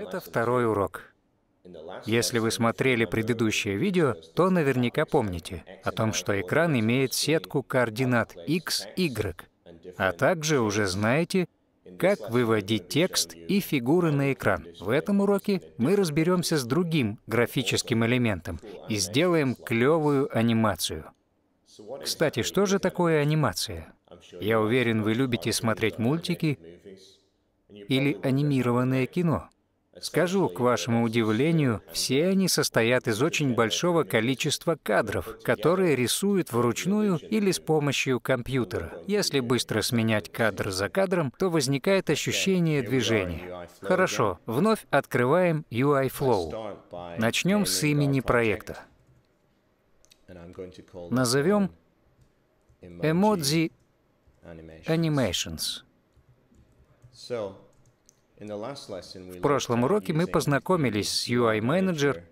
Это второй урок. Если вы смотрели предыдущее видео, то наверняка помните о том, что экран имеет сетку координат x, y, а также уже знаете, как выводить текст и фигуры на экран. В этом уроке мы разберемся с другим графическим элементом и сделаем клевую анимацию. Кстати, что же такое анимация? Я уверен, вы любите смотреть мультики или анимированное кино. Скажу, к вашему удивлению, все они состоят из очень большого количества кадров, которые рисуют вручную или с помощью компьютера. Если быстро сменять кадр за кадром, то возникает ощущение движения. Хорошо, вновь открываем UI Flow. Начнем с имени проекта. Назовем Emoji Animations. В прошлом уроке мы познакомились с UI-менеджер,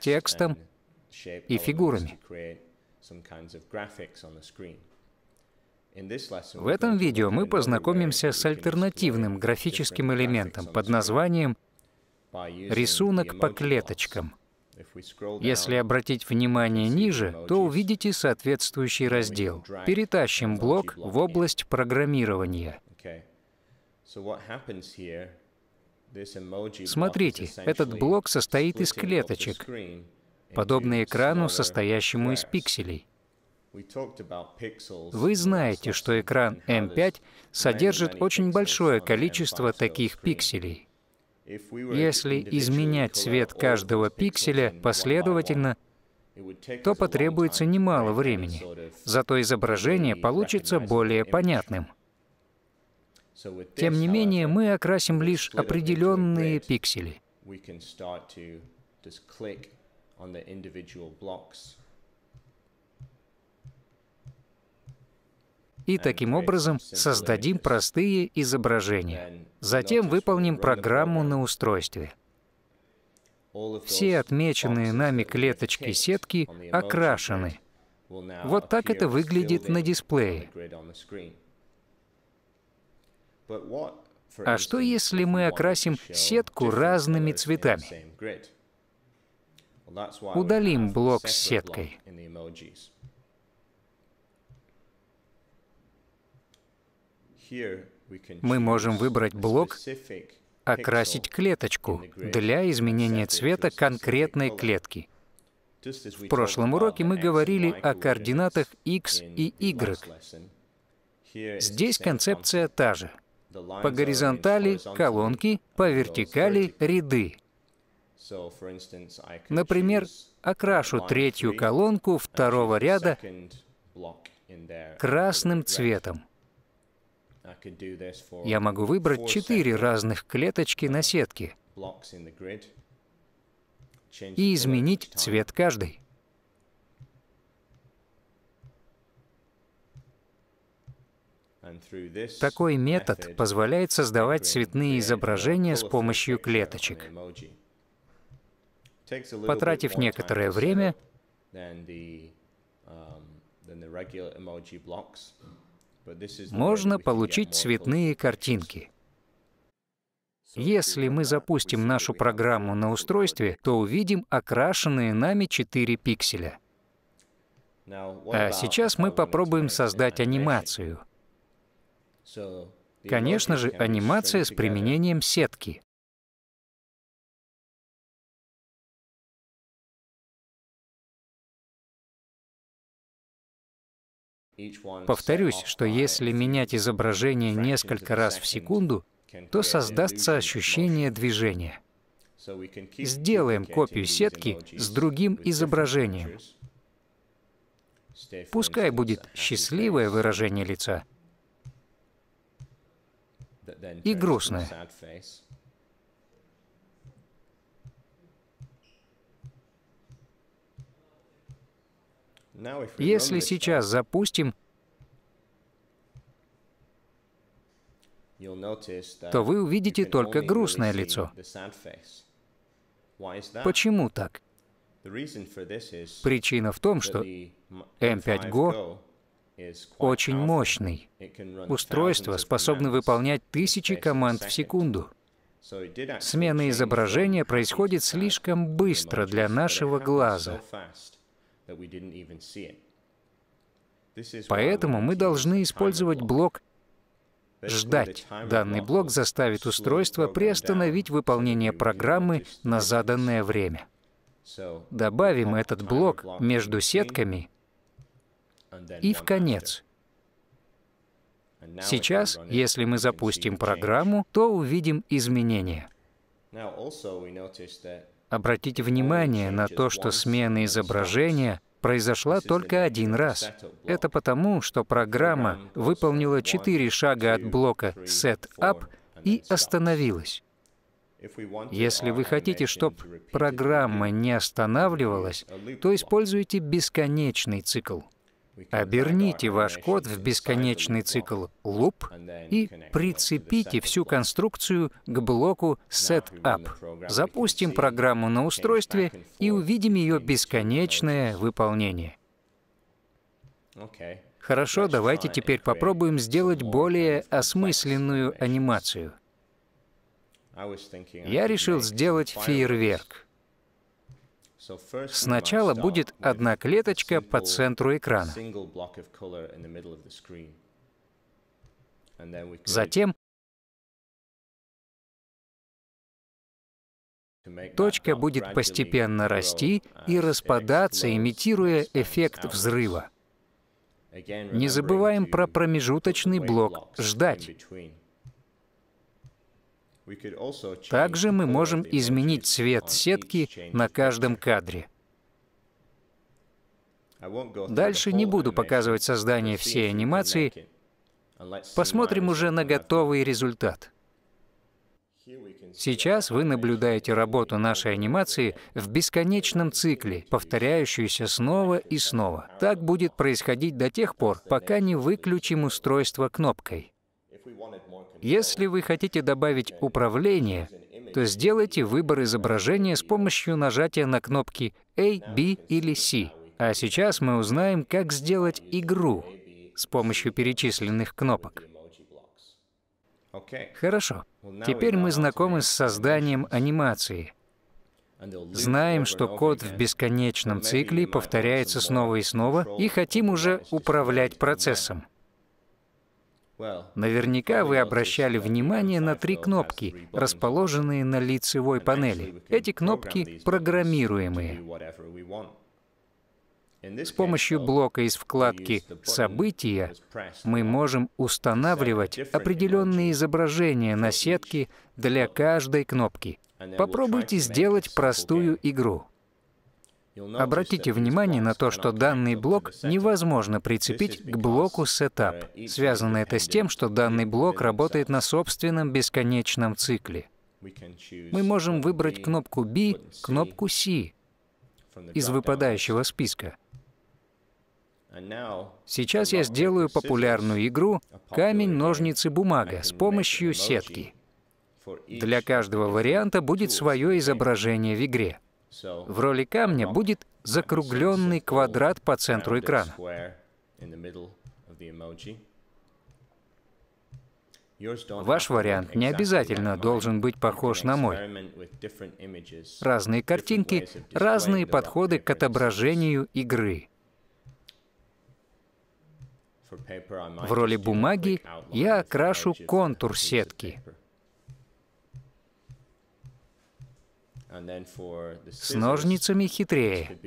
текстом и фигурами. В этом видео мы познакомимся с альтернативным графическим элементом под названием «рисунок по клеточкам». Если обратить внимание ниже, то увидите соответствующий раздел. Перетащим блок в область программирования. Смотрите, этот блок состоит из клеточек, подобный экрану, состоящему из пикселей. Вы знаете, что экран M5 содержит очень большое количество таких пикселей. Если изменять цвет каждого пикселя последовательно, то потребуется немало времени, зато изображение получится более понятным. Тем не менее, мы окрасим лишь определенные пиксели. И таким образом создадим простые изображения. Затем выполним программу на устройстве. Все отмеченные нами клеточки сетки окрашены. Вот так это выглядит на дисплее. А что если мы окрасим сетку разными цветами? Удалим блок с сеткой. Мы можем выбрать блок, окрасить клеточку для изменения цвета конкретной клетки. В прошлом уроке мы говорили о координатах x и y. Здесь концепция та же — по горизонтали — колонки, по вертикали — ряды. Например, окрашу третью колонку второго ряда красным цветом. Я могу выбрать четыре разных клеточки на сетке и изменить цвет каждой. Такой метод позволяет создавать цветные изображения с помощью клеточек. Потратив некоторое время, um, можно получить цветные картинки. Если мы запустим нашу программу на устройстве, то увидим окрашенные нами 4 пикселя. А сейчас мы попробуем создать анимацию — Конечно же, анимация с применением сетки. Повторюсь, что если менять изображение несколько раз в секунду, то создастся ощущение движения. Сделаем копию сетки с другим изображением. Пускай будет счастливое выражение лица, и грустное. Если сейчас запустим, то вы увидите только грустное лицо. Почему так? Причина в том, что M5GO очень мощный. Устройство способно выполнять тысячи команд в секунду. Смена изображения происходит слишком быстро для нашего глаза. Поэтому мы должны использовать блок «Ждать». Данный блок заставит устройство приостановить выполнение программы на заданное время. Добавим этот блок между сетками — и в конец. Сейчас, если мы запустим программу, то увидим изменения. Обратите внимание на то, что смена изображения произошла только один раз. Это потому, что программа выполнила четыре шага от блока Set Up и остановилась. Если вы хотите, чтобы программа не останавливалась, то используйте бесконечный цикл. Оберните ваш код в бесконечный цикл loop и прицепите всю конструкцию к блоку setup. Запустим программу на устройстве и увидим ее бесконечное выполнение. Хорошо, давайте теперь попробуем сделать более осмысленную анимацию. Я решил сделать фейерверк. Сначала будет одна клеточка по центру экрана. Затем точка будет постепенно расти и распадаться, имитируя эффект взрыва. Не забываем про промежуточный блок «ждать». Также мы можем изменить цвет сетки на каждом кадре. Дальше не буду показывать создание всей анимации. Посмотрим уже на готовый результат. Сейчас вы наблюдаете работу нашей анимации в бесконечном цикле, повторяющуюся снова и снова. Так будет происходить до тех пор, пока не выключим устройство кнопкой. Если вы хотите добавить управление, то сделайте выбор изображения с помощью нажатия на кнопки A, B или C. А сейчас мы узнаем, как сделать игру с помощью перечисленных кнопок. Хорошо. Теперь мы знакомы с созданием анимации. Знаем, что код в бесконечном цикле повторяется снова и снова, и хотим уже управлять процессом. Наверняка вы обращали внимание на три кнопки, расположенные на лицевой панели. Эти кнопки программируемые. С помощью блока из вкладки «События» мы можем устанавливать определенные изображения на сетке для каждой кнопки. Попробуйте сделать простую игру. Обратите внимание на то, что данный блок невозможно прицепить к блоку Setup. Связано это с тем, что данный блок работает на собственном бесконечном цикле. Мы можем выбрать кнопку B, кнопку C из выпадающего списка. Сейчас я сделаю популярную игру «Камень, ножницы, бумага» с помощью сетки. Для каждого варианта будет свое изображение в игре. В роли камня будет закругленный квадрат по центру экрана. Ваш вариант не обязательно должен быть похож на мой. Разные картинки, разные подходы к отображению игры. В роли бумаги я окрашу контур сетки. С ножницами хитрее.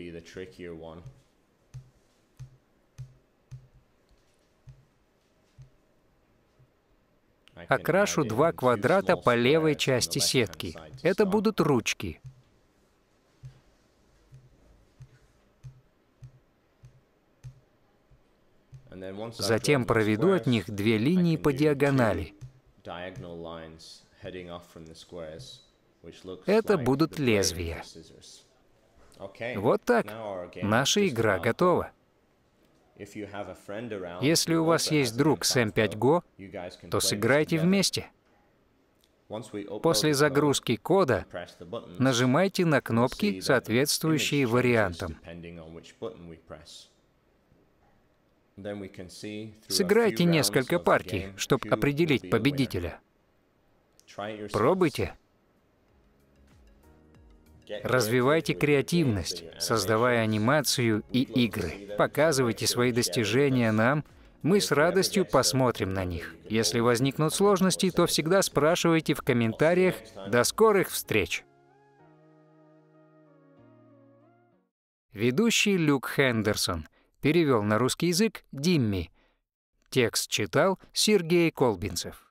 Окрашу два квадрата по левой части сетки. Это будут ручки. Затем проведу от них две линии по диагонали. Это будут лезвия. Вот так. Наша игра готова. Если у вас есть друг с M5Go, то сыграйте вместе. После загрузки кода нажимайте на кнопки, соответствующие вариантам. Сыграйте несколько партий, чтобы определить победителя. Пробуйте. Развивайте креативность, создавая анимацию и игры. Показывайте свои достижения нам, мы с радостью посмотрим на них. Если возникнут сложности, то всегда спрашивайте в комментариях. До скорых встреч! Ведущий Люк Хендерсон. Перевел на русский язык Димми. Текст читал Сергей Колбинцев.